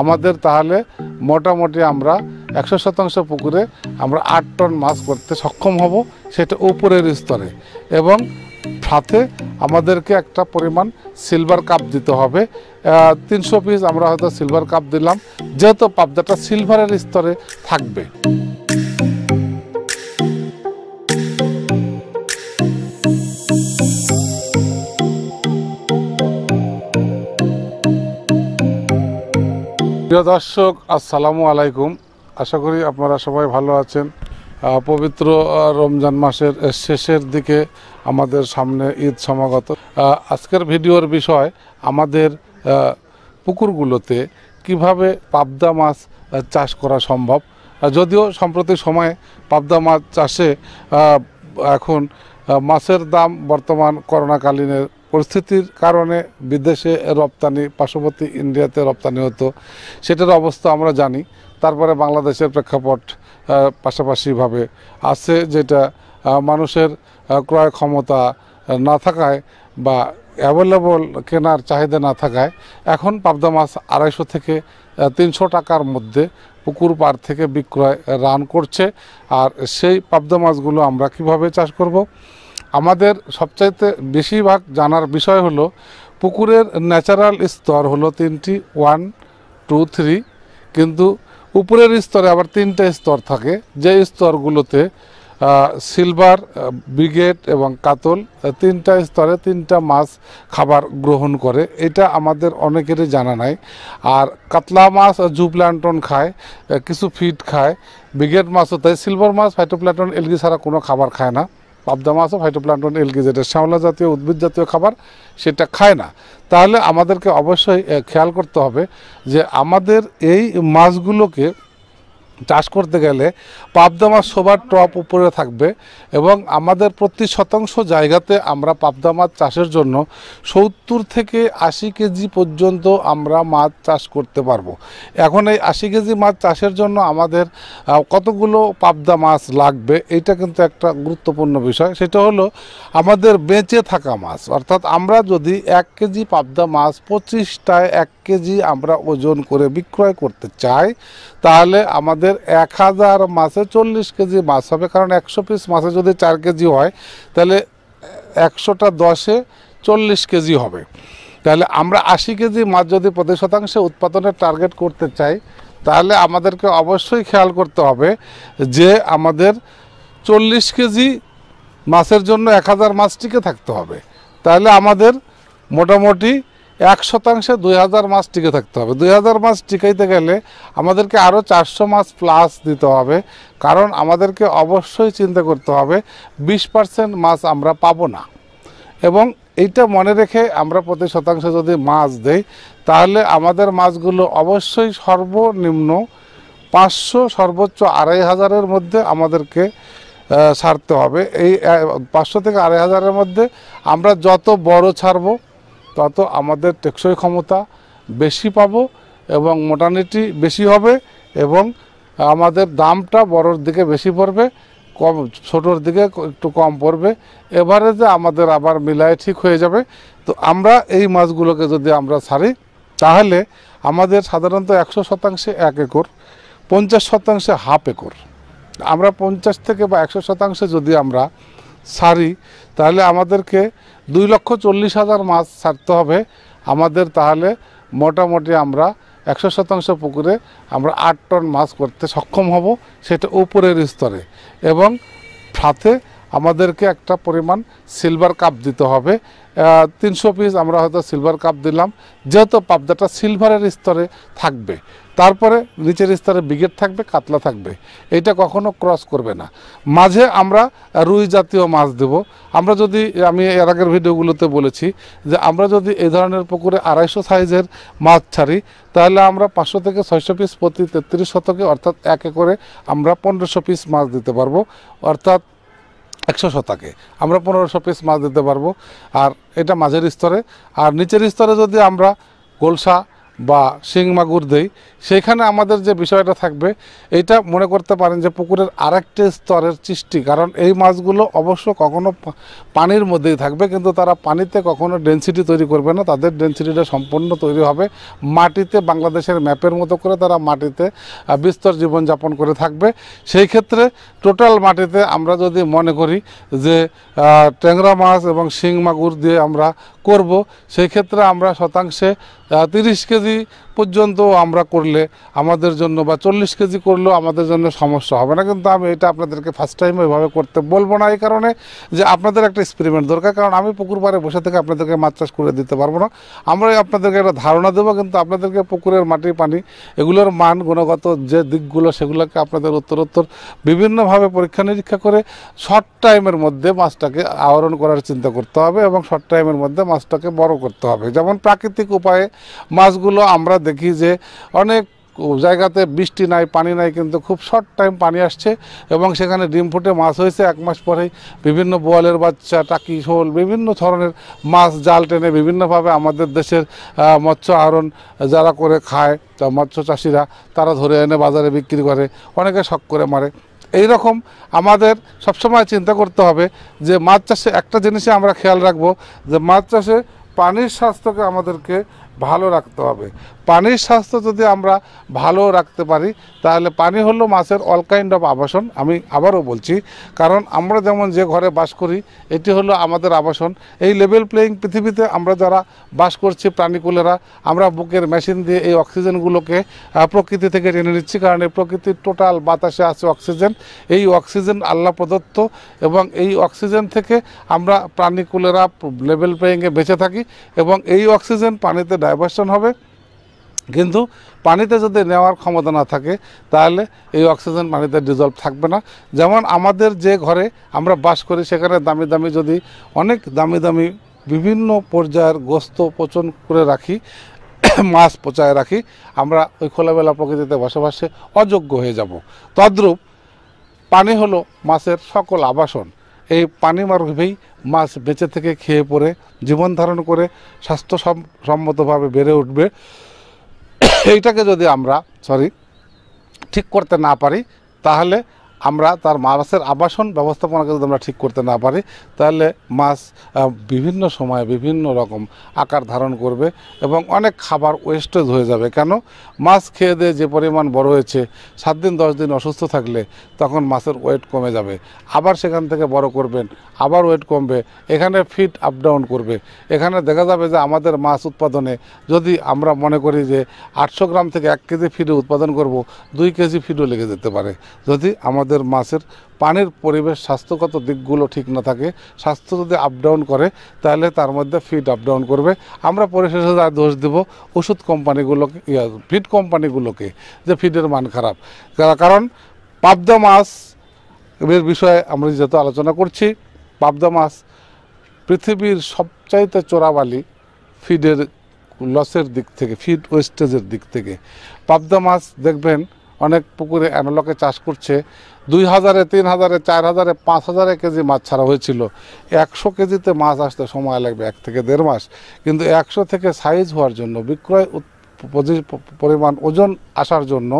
আমাদের তাহলে মোটামুটি আমরা একশো শতাংশ পুকুরে আমরা আট টন মাছ করতে সক্ষম হব সেটা উপরের স্তরে এবং সাথে আমাদেরকে একটা পরিমাণ সিলভার কাপ দিতে হবে তিনশো পিস আমরা হয়তো সিলভার কাপ দিলাম যেহেতু পাবদাটা সিলভারের স্তরে থাকবে প্রিয় দর্শক আসসালামু আলাইকুম আশা করি আপনারা সবাই ভালো আছেন পবিত্র রমজান মাসের শেষের দিকে আমাদের সামনে ঈদ সমাগত আজকের ভিডিওর বিষয় আমাদের পুকুরগুলোতে কিভাবে পাবদা মাছ চাষ করা সম্ভব যদিও সম্প্রতি সময়ে পাবদা মাছ চাষে এখন মাছের দাম বর্তমান করোনাকালীনের পরিস্থিতির কারণে বিদেশে রপ্তানি পার্শ্ববর্তী ইন্ডিয়াতে রপ্তানি হতো সেটার অবস্থা আমরা জানি তারপরে বাংলাদেশের প্রেক্ষাপট পাশাপাশিভাবে আছে যেটা মানুষের ক্রয় ক্ষমতা না থাকায় বা অ্যাভেলেবল কেনার চাহিদা না থাকায় এখন পাবদা মাছ আড়াইশো থেকে তিনশো টাকার মধ্যে পুকুর পার থেকে বিক্রয় রান করছে আর সেই পাবদা মাছগুলো আমরা কিভাবে চাষ করব। আমাদের সবচাইতে বেশিরভাগ জানার বিষয় হলো পুকুরের ন্যাচারাল স্তর হলো তিনটি ওয়ান টু থ্রি কিন্তু উপরের স্তরে আবার তিনটে স্তর থাকে যে স্তরগুলোতে সিলভার ব্রিগেড এবং কাতল তিনটা স্তরে তিনটা মাছ খাবার গ্রহণ করে এটা আমাদের অনেকেরই জানা নাই আর কাতলা মাছ জুপ্ল্যান্টন খায় কিছু ফিড খায় ব্রিগেড মাছও তাই সিলভার মাছ ফাইটোপ্ল্যান্টন এলগি ছাড়া কোনো খাবার খায় না পাবদা মাছও ফাইটোপ্লান্টন এলগি যেটা শ্যাওলা জাতীয় উদ্ভিদ জাতীয় খাবার সেটা খায় না তাহলে আমাদেরকে অবশ্যই খেয়াল করতে হবে যে আমাদের এই মাছগুলোকে চাষ করতে গেলে পাবদা মাছ সবার টপ উপরে থাকবে এবং আমাদের প্রতি শতাংশ জায়গাতে আমরা পাবদা মাছ চাষের জন্য সত্তর থেকে আশি কেজি পর্যন্ত আমরা মাছ চাষ করতে পারবো এখন এই আশি কেজি মাছ চাষের জন্য আমাদের কতগুলো পাবদা মাছ লাগবে এটা কিন্তু একটা গুরুত্বপূর্ণ বিষয় সেটা হলো আমাদের বেঁচে থাকা মাছ অর্থাৎ আমরা যদি এক কেজি পাবদা মাছ পঁচিশটায় এক কেজি আমরা ওজন করে বিক্রয় করতে চাই তাহলে আমাদের আমাদের এক হাজার মাছে চল্লিশ কেজি মাছ হবে কারণ একশো পিস মাছে যদি চার কেজি হয় তাহলে একশোটা দশে চল্লিশ কেজি হবে তাহলে আমরা আশি কেজি মাছ যদি প্রতি শতাংশে উৎপাদনের টার্গেট করতে চাই তাহলে আমাদেরকে অবশ্যই খেয়াল করতে হবে যে আমাদের চল্লিশ কেজি মাছের জন্য এক হাজার মাছ টিকে থাকতে হবে তাহলে আমাদের মোটামুটি এক শতাংশে দুই হাজার মাছ টিকে থাকতে হবে দুই হাজার মাছ টিকাইতে গেলে আমাদেরকে আরও চারশো মাছ প্লাস দিতে হবে কারণ আমাদেরকে অবশ্যই চিন্তা করতে হবে বিশ পার্সেন্ট মাছ আমরা পাবো না এবং এইটা মনে রেখে আমরা প্রতি শতাংশে যদি মাছ দেই তাহলে আমাদের মাছগুলো অবশ্যই সর্বনিম্ন পাঁচশো সর্বোচ্চ আড়াই হাজারের মধ্যে আমাদেরকে ছাড়তে হবে এই পাঁচশো থেকে আড়াই হাজারের মধ্যে আমরা যত বড় ছাড়বো তত আমাদের টেকসই ক্ষমতা বেশি পাবো এবং মোটানিটি বেশি হবে এবং আমাদের দামটা বড়োর দিকে বেশি পড়বে কম ছোটোর দিকে একটু কম পড়বে এভারেজে আমাদের আবার মিলায় ঠিক হয়ে যাবে তো আমরা এই মাছগুলোকে যদি আমরা ছাড়ি তাহলে আমাদের সাধারণত একশো শতাংশে এক একর পঞ্চাশ শতাংশে হাফ একর আমরা পঞ্চাশ থেকে বা একশো শতাংশে যদি আমরা সারি তাহলে আমাদেরকে দুই লক্ষ চল্লিশ হাজার মাছ ছাড়তে হবে আমাদের তাহলে মোটামুটি আমরা একশো শতাংশ পুকুরে আমরা আট টন মাছ করতে সক্ষম হব সেটা উপরের স্তরে এবং সাথে আমাদেরকে একটা পরিমাণ সিলভার কাপ দিতে হবে তিনশো পিস আমরা হয়তো সিলভার কাপ দিলাম যেহেতু পাবদাটা সিলভারের স্তরে থাকবে তারপরে নিচের স্তরে ব্রিগেড থাকবে কাতলা থাকবে এটা কখনো ক্রস করবে না মাঝে আমরা রুই জাতীয় মাছ দেব আমরা যদি আমি এর আগের ভিডিওগুলোতে বলেছি যে আমরা যদি এই ধরনের পুকুরে আড়াইশো সাইজের মাছ ছাড়ি তাহলে আমরা পাঁচশো থেকে ছয়শো পিস প্রতি তেত্রিশ শতকে অর্থাৎ এক একরে আমরা পনেরোশো পিস মাছ দিতে পারবো অর্থাৎ একশো শতাকে আমরা পনেরোশো পিস মাছ দিতে পারবো আর এটা মাঝের স্তরে আর নিচের স্তরে যদি আমরা গোলসা বা শিং মাগুর দেই সেইখানে আমাদের যে বিষয়টা থাকবে এটা মনে করতে পারেন যে পুকুরের আরেকটি স্তরের সৃষ্টি কারণ এই মাছগুলো অবশ্য কখনো পানির মধ্যেই থাকবে কিন্তু তারা পানিতে কখনো ডেন্সিটি তৈরি করবে না তাদের ডেন্সিটিটা সম্পূর্ণ তৈরি হবে মাটিতে বাংলাদেশের ম্যাপের মতো করে তারা মাটিতে বিস্তর জীবনযাপন করে থাকবে সেই ক্ষেত্রে টোটাল মাটিতে আমরা যদি মনে করি যে ট্যাংরা মাছ এবং শিং মাগুর দিয়ে আমরা করব সেই ক্ষেত্রে আমরা শতাংশে তিরিশ কেজি পর্যন্ত আমরা করলে আমাদের জন্য বা চল্লিশ কেজি করলেও আমাদের জন্য সমস্যা হবে না কিন্তু আমি এটা আপনাদেরকে ফার্স্ট টাইম ওইভাবে করতে বলবো না এই কারণে যে আপনাদের একটা এক্সপেরিমেন্ট দরকার কারণ আমি পুকুর পাড়ে বসে থেকে আপনাদেরকে মাছ চাষ করে দিতে পারবো না আমরা আপনাদেরকে একটা ধারণা দেবো কিন্তু আপনাদেরকে পুকুরের মাটি পানি এগুলোর মান গুণগত যে দিকগুলো সেগুলোকে আপনাদের উত্তরোত্তর বিভিন্নভাবে পরীক্ষা নিরীক্ষা করে শর্ট টাইমের মধ্যে মাছটাকে আহরণ করার চিন্তা করতে হবে এবং শর্ট টাইমের মধ্যে মাছটাকে বড় করতে হবে যেমন প্রাকৃতিক উপায়ে মাছগুলো আমরা দেখি যে অনেক জায়গাতে বৃষ্টি নাই পানি নাই কিন্তু খুব শর্ট টাইম পানি আসছে এবং সেখানে ডিম ফুটে মাছ হয়েছে এক মাস পরেই বিভিন্ন বোয়ালের বাচ্চা টাকি শোল বিভিন্ন ধরনের মাছ জাল টেনে বিভিন্নভাবে আমাদের দেশের মৎস্য আহরণ যারা করে খায় তা মৎস্য চাষিরা তারা ধরে এনে বাজারে বিক্রি করে অনেকে শখ করে মারে এই রকম আমাদের সবসময় চিন্তা করতে হবে যে মাছ চাষে একটা জিনিসে আমরা খেয়াল রাখবো যে মাছ চাষে পানির স্বাস্থ্যকে আমাদেরকে ভালো রাখতে হবে পানির স্বাস্থ্য যদি আমরা ভালো রাখতে পারি তাহলে পানি হলো মাছের অল কাইন্ড অফ আবাসন আমি আবারও বলছি কারণ আমরা যেমন যে ঘরে বাস করি এটি হলো আমাদের আবাসন এই লেভেল প্লেয়িং পৃথিবীতে আমরা যারা বাস করছি প্রাণীকুলেরা আমরা বুকের মেশিন দিয়ে এই অক্সিজেনগুলোকে প্রকৃতি থেকে টেনে নিচ্ছি কারণ এই প্রকৃতির টোটাল বাতাসে আছে অক্সিজেন এই অক্সিজেন আল্লাহ প্রদত্ত এবং এই অক্সিজেন থেকে আমরা প্রাণীকুলেরা লেভেল প্লেয়িংয়ে বেঁচে থাকি এবং এই অক্সিজেন পানিতে ডাইভার্সন হবে কিন্তু পানিতে যদি নেওয়ার ক্ষমতা না থাকে তাহলে এই অক্সিজেন পানিতে ডিজলভ থাকবে না যেমন আমাদের যে ঘরে আমরা বাস করি সেখানে দামি দামি যদি অনেক দামি দামি বিভিন্ন পর্যায়ের গোস্ত পচন করে রাখি মাছ পচায় রাখি আমরা ওই খোলামেলা প্রকৃতিতে বসবাসে অযোগ্য হয়ে যাব তদ্রূপ পানি হলো মাছের সকল আবাসন এই পানি মার্গভেই মাছ বেঁচে থেকে খেয়ে পরে জীবন ধারণ করে স্বাস্থ্য সম্মতভাবে বেড়ে উঠবে এইটাকে যদি আমরা সরি ঠিক করতে না পারি তাহলে আমরা তার মাছের আবাসন ব্যবস্থাপনাকে যদি আমরা ঠিক করতে না পারি তাহলে মাছ বিভিন্ন সময়ে বিভিন্ন রকম আকার ধারণ করবে এবং অনেক খাবার ওয়েস্টেজ হয়ে যাবে কেন মাছ খেয়ে দিয়ে যে পরিমাণ বড় হয়েছে সাত দিন দশ দিন অসুস্থ থাকলে তখন মাছের ওয়েট কমে যাবে আবার সেখান থেকে বড় করবেন আবার ওয়েট কমবে এখানে ফিট আপ ডাউন করবে এখানে দেখা যাবে যে আমাদের মাছ উৎপাদনে যদি আমরা মনে করি যে আটশো গ্রাম থেকে এক কেজি ফিডে উৎপাদন করব দুই কেজি ফিডও লেগে যেতে পারে যদি আমাদের আমাদের মাছের পানির পরিবেশ স্বাস্থ্যগত দিকগুলো ঠিক না থাকে স্বাস্থ্য যদি আপডাউন করে তাহলে তার মধ্যে ফিড আপডাউন করবে আমরা পরিশেষে যা দোষ দেবো ওষুধ কোম্পানিগুলোকে ফিড কোম্পানিগুলোকে যে ফিডের মান খারাপ কারণ পাবদা মাছ এর বিষয়ে আমরা যত আলোচনা করছি পাবদা মাছ পৃথিবীর সবচাইতে চোরাবালি ফিডের লসের দিক থেকে ফিড ওয়েস্টেজের দিক থেকে পাবদা মাছ দেখবেন অনেক পুকুরে অ্যানালকে চাষ করছে দুই হাজারে তিন হাজারে চার হাজারে পাঁচ হাজারে কেজি মাছ ছাড়া হয়েছিল একশো কেজিতে মাছ আসতে সময় লাগবে এক থেকে দেড় মাস কিন্তু একশো থেকে সাইজ হওয়ার জন্য বিক্রয় পরিমাণ ওজন আসার জন্য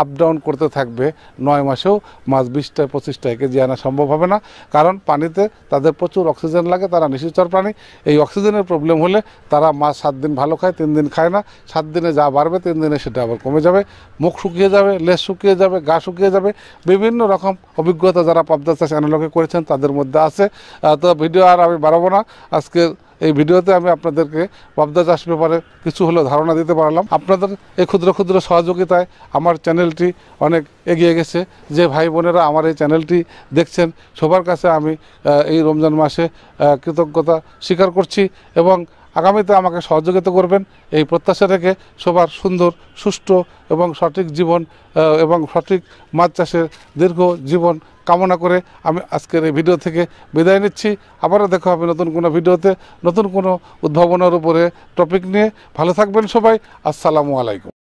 আপ ডাউন করতে থাকবে নয় মাসেও মাছ বিশটায় পঁচিশটায় কেজি আনা সম্ভব হবে না কারণ পানিতে তাদের প্রচুর অক্সিজেন লাগে তারা নিশ্চর প্রাণী এই অক্সিজেনের প্রবলেম হলে তারা মাছ সাত দিন ভালো খায় তিন দিন খায় না সাত দিনে যা বাড়বে তিন দিনে সেটা আবার কমে যাবে মুখ শুকিয়ে যাবে লেজ শুকিয়ে যাবে গা শুকিয়ে যাবে বিভিন্ন রকম অভিজ্ঞতা যারা পাবদা চাষ অ্যানালগে করেছেন তাদের মধ্যে আছে তো ভিডিও আর আমি বাড়াবো না আজকে এই ভিডিওতে আমি আপনাদেরকে পাবদা চাষ ব্যাপারে কিছু হলেও ধারণা দিতে পারলাম আপনাদের এই ক্ষুদ্র ক্ষুদ্র সহযোগিতায় আমার চ্যানেলটি অনেক এগিয়ে গেছে যে ভাই বোনেরা আমার এই চ্যানেলটি দেখছেন সবার কাছে আমি এই রমজান মাসে কৃতজ্ঞতা স্বীকার করছি এবং আগামীতে আমাকে সহযোগিতা করবেন এই প্রত্যাশা রেখে সবার সুন্দর সুষ্ঠু এবং সঠিক জীবন এবং সঠিক মাছ চাষের দীর্ঘ জীবন কামনা করে আমি আজকের এই ভিডিও থেকে বিদায় নিচ্ছি আবারও দেখা হবে নতুন কোনো ভিডিওতে নতুন কোনো উদ্ভাবনার উপরে টপিক নিয়ে ভালো থাকবেন সবাই আসসালামু আলাইকুম